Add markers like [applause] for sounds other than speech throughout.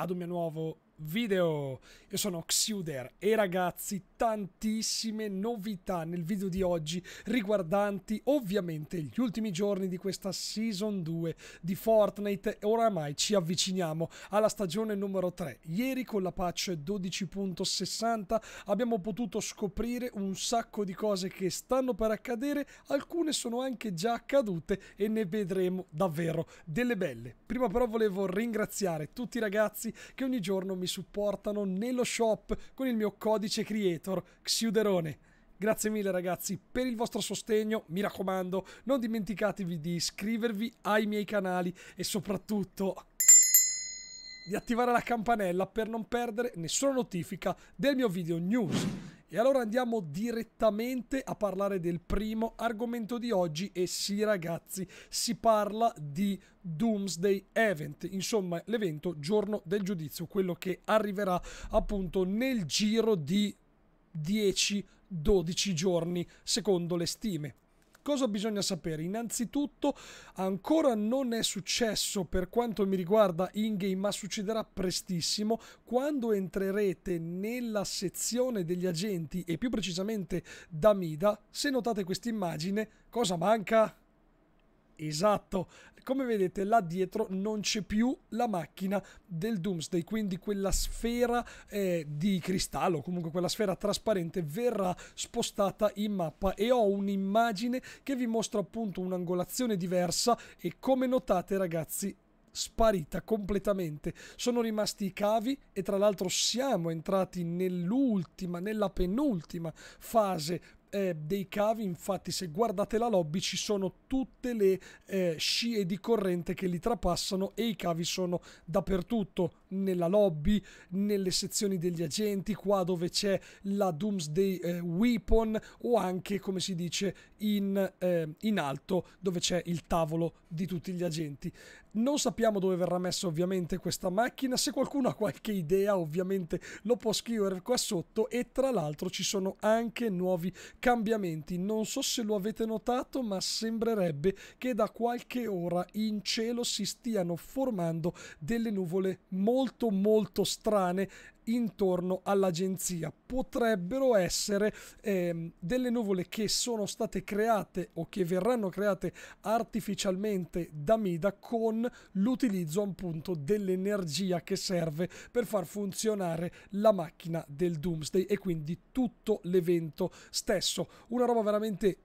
ad un mio nuovo video. Io sono Xuder e ragazzi, tantissime novità nel video di oggi riguardanti ovviamente gli ultimi giorni di questa Season 2 di Fortnite oramai ci avviciniamo alla stagione numero 3. Ieri con la patch 12.60 abbiamo potuto scoprire un sacco di cose che stanno per accadere, alcune sono anche già accadute e ne vedremo davvero delle belle. Prima però volevo ringraziare tutti i ragazzi ragazzi che ogni giorno mi supportano nello shop con il mio codice creator Xiuderone. Grazie mille ragazzi per il vostro sostegno, mi raccomando, non dimenticatevi di iscrivervi ai miei canali e soprattutto di attivare la campanella per non perdere nessuna notifica del mio video news. E allora andiamo direttamente a parlare del primo argomento di oggi e sì ragazzi, si parla di Doomsday Event, insomma l'evento giorno del giudizio, quello che arriverà appunto nel giro di 10-12 giorni secondo le stime. Cosa bisogna sapere? Innanzitutto ancora non è successo per quanto mi riguarda in game, ma succederà prestissimo quando entrerete nella sezione degli agenti e più precisamente da Mida. Se notate questa immagine, cosa manca? Esatto, come vedete là dietro non c'è più la macchina del Doomsday, quindi quella sfera eh, di cristallo, comunque quella sfera trasparente verrà spostata in mappa e ho un'immagine che vi mostra appunto un'angolazione diversa e come notate ragazzi sparita completamente. Sono rimasti i cavi e tra l'altro siamo entrati nell'ultima, nella penultima fase eh, dei cavi, infatti se guardate la lobby ci sono tutte le eh, scie di corrente che li trapassano e i cavi sono dappertutto, nella lobby, nelle sezioni degli agenti, qua dove c'è la Doomsday eh, Weapon o anche come si dice in, eh, in alto dove c'è il tavolo di tutti gli agenti. Non sappiamo dove verrà messa ovviamente questa macchina, se qualcuno ha qualche idea ovviamente lo può scrivere qua sotto e tra l'altro ci sono anche nuovi cambiamenti, non so se lo avete notato ma sembrerebbe che da qualche ora in cielo si stiano formando delle nuvole molto molto strane intorno all'agenzia. Potrebbero essere ehm, delle nuvole che sono state create o che verranno create artificialmente da Mida con l'utilizzo appunto dell'energia che serve per far funzionare la macchina del Doomsday e quindi tutto l'evento stesso. Una roba veramente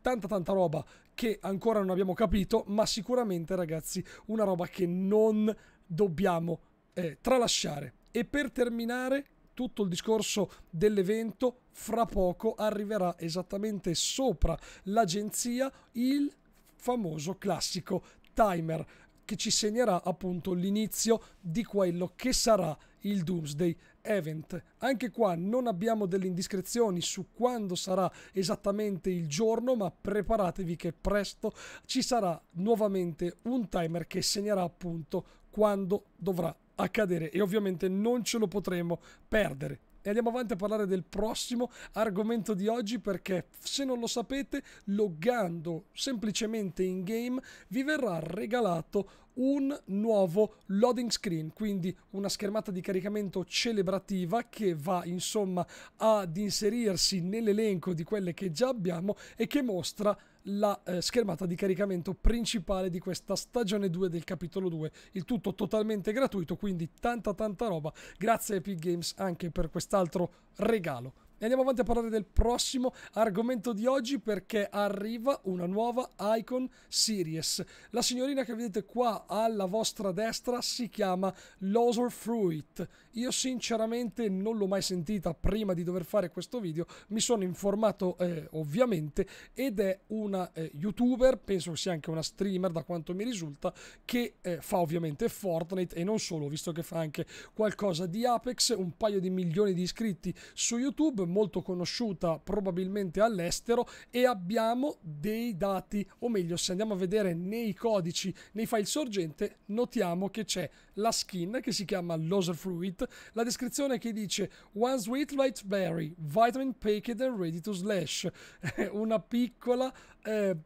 tanta tanta roba che ancora non abbiamo capito, ma sicuramente ragazzi una roba che non dobbiamo eh, tralasciare. E per terminare, tutto il discorso dell'evento fra poco arriverà esattamente sopra l'agenzia il famoso classico timer che ci segnerà appunto l'inizio di quello che sarà il Doomsday Event. Anche qua non abbiamo delle indiscrezioni su quando sarà esattamente il giorno, ma preparatevi che presto ci sarà nuovamente un timer che segnerà appunto quando dovrà accadere e ovviamente non ce lo potremo perdere. E andiamo avanti a parlare del prossimo argomento di oggi perché se non lo sapete, loggando semplicemente in game vi verrà regalato un nuovo loading screen, quindi una schermata di caricamento celebrativa che va insomma ad inserirsi nell'elenco di quelle che già abbiamo e che mostra la eh, schermata di caricamento principale di questa stagione 2 del capitolo 2 il tutto totalmente gratuito quindi tanta tanta roba grazie a Epic Games anche per quest'altro regalo andiamo avanti a parlare del prossimo argomento di oggi perché arriva una nuova Icon Series. La signorina che vedete qua alla vostra destra si chiama Loser Fruit. Io sinceramente non l'ho mai sentita prima di dover fare questo video, mi sono informato eh, ovviamente ed è una eh, youtuber, penso sia anche una streamer da quanto mi risulta, che eh, fa ovviamente Fortnite e non solo, visto che fa anche qualcosa di Apex, un paio di milioni di iscritti su YouTube è molto conosciuta probabilmente all'estero e abbiamo dei dati, o meglio se andiamo a vedere nei codici, nei file sorgente, notiamo che c'è la skin che si chiama Loser Fruit, la descrizione che dice One Sweet Light Berry, Vitamin Packet and Ready to Slash, [laughs] una piccola eh,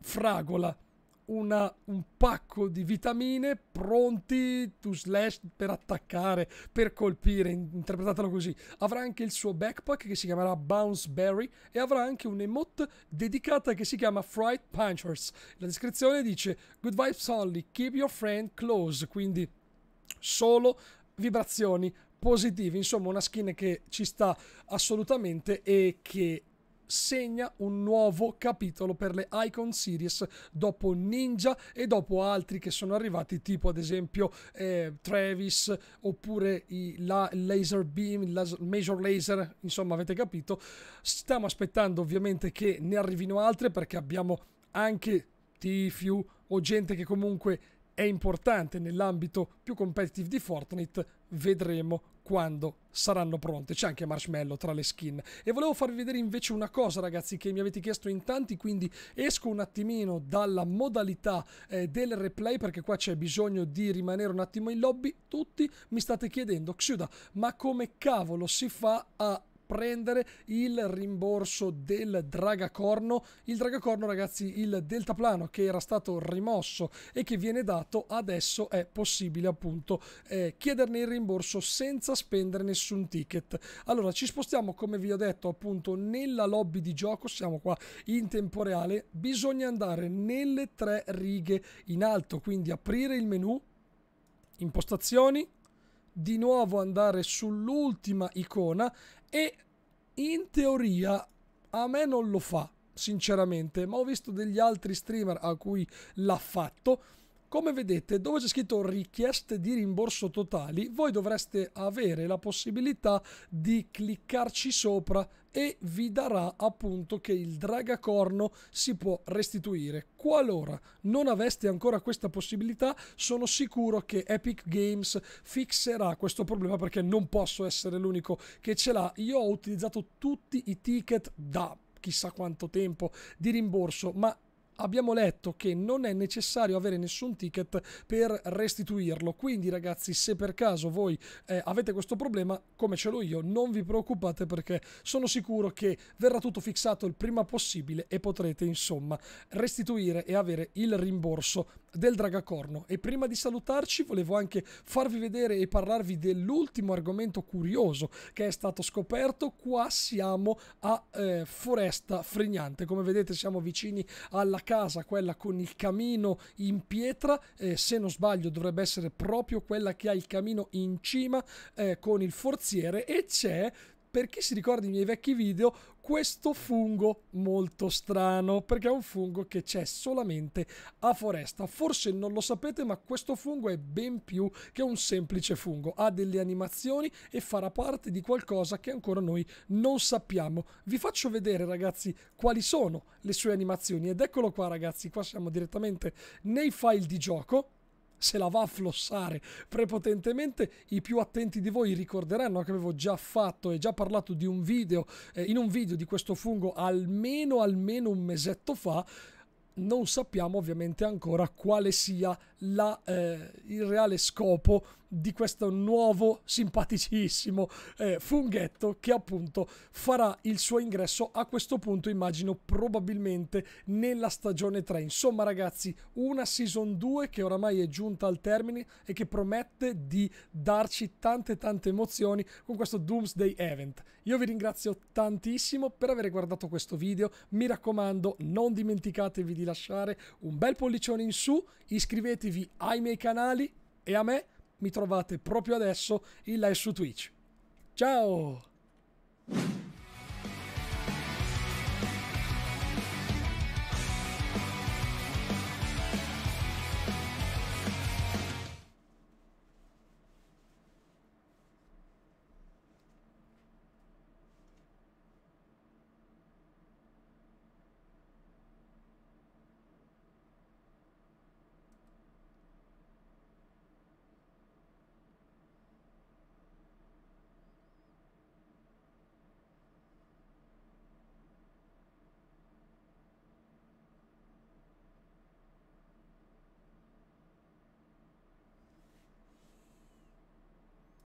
fragola una, un pacco di vitamine pronti to slash per attaccare, per colpire, interpretatelo così. Avrà anche il suo backpack che si chiamerà Bounce Berry e avrà anche un'emote dedicata che si chiama Fright Punchers. La descrizione dice Good vibes only, keep your friend close, quindi solo vibrazioni positive, insomma una skin che ci sta assolutamente e che segna un nuovo capitolo per le Icon Series dopo Ninja e dopo altri che sono arrivati tipo ad esempio eh, Travis oppure i la, Laser Beam, laser, Major Laser, insomma avete capito. Stiamo aspettando ovviamente che ne arrivino altre perché abbiamo anche Tfue o gente che comunque è importante nell'ambito più competitive di Fortnite, vedremo quando saranno pronte. C'è anche Marshmallow tra le skin. E volevo farvi vedere invece una cosa, ragazzi, che mi avete chiesto in tanti, quindi esco un attimino dalla modalità eh, del replay perché qua c'è bisogno di rimanere un attimo in lobby. Tutti mi state chiedendo, Xiuda, ma come cavolo si fa a prendere il rimborso del dragacorno. Il dragacorno, ragazzi, il deltaplano che era stato rimosso e che viene dato, adesso è possibile appunto eh, chiederne il rimborso senza spendere nessun ticket. Allora, ci spostiamo, come vi ho detto, appunto nella lobby di gioco, siamo qua in tempo reale, bisogna andare nelle tre righe in alto, quindi aprire il menu, impostazioni, di nuovo andare sull'ultima icona e in teoria a me non lo fa, sinceramente, ma ho visto degli altri streamer a cui l'ha fatto come vedete, dove c'è scritto richieste di rimborso totali, voi dovreste avere la possibilità di cliccarci sopra e vi darà appunto che il dragacorno si può restituire. Qualora non aveste ancora questa possibilità, sono sicuro che Epic Games fixerà questo problema perché non posso essere l'unico che ce l'ha. Io ho utilizzato tutti i ticket da chissà quanto tempo di rimborso, ma abbiamo letto che non è necessario avere nessun ticket per restituirlo. Quindi, ragazzi, se per caso voi eh, avete questo problema, come ce l'ho io, non vi preoccupate perché sono sicuro che verrà tutto fissato il prima possibile e potrete, insomma, restituire e avere il rimborso del Dragacorno e prima di salutarci volevo anche farvi vedere e parlarvi dell'ultimo argomento curioso che è stato scoperto qua siamo a eh, Foresta Fregnante come vedete siamo vicini alla casa quella con il camino in pietra eh, se non sbaglio dovrebbe essere proprio quella che ha il camino in cima eh, con il forziere e c'è per chi si ricorda i miei vecchi video, questo fungo molto strano, perché è un fungo che c'è solamente a foresta. Forse non lo sapete, ma questo fungo è ben più che un semplice fungo. Ha delle animazioni e farà parte di qualcosa che ancora noi non sappiamo. Vi faccio vedere, ragazzi, quali sono le sue animazioni. Ed eccolo qua, ragazzi, qua siamo direttamente nei file di gioco se la va a flossare prepotentemente. I più attenti di voi ricorderanno che avevo già fatto e già parlato di un video, eh, in un video di questo fungo almeno, almeno un mesetto fa. Non sappiamo ovviamente ancora quale sia la, eh, il reale scopo di questo nuovo simpaticissimo eh, funghetto che appunto farà il suo ingresso a questo punto immagino probabilmente nella stagione 3 insomma ragazzi una season 2 che oramai è giunta al termine e che promette di darci tante tante emozioni con questo Doomsday Event io vi ringrazio tantissimo per aver guardato questo video mi raccomando non dimenticatevi di lasciare un bel pollicione in su iscrivetevi iscrivervi ai miei canali e a me mi trovate proprio adesso in live su Twitch. Ciao!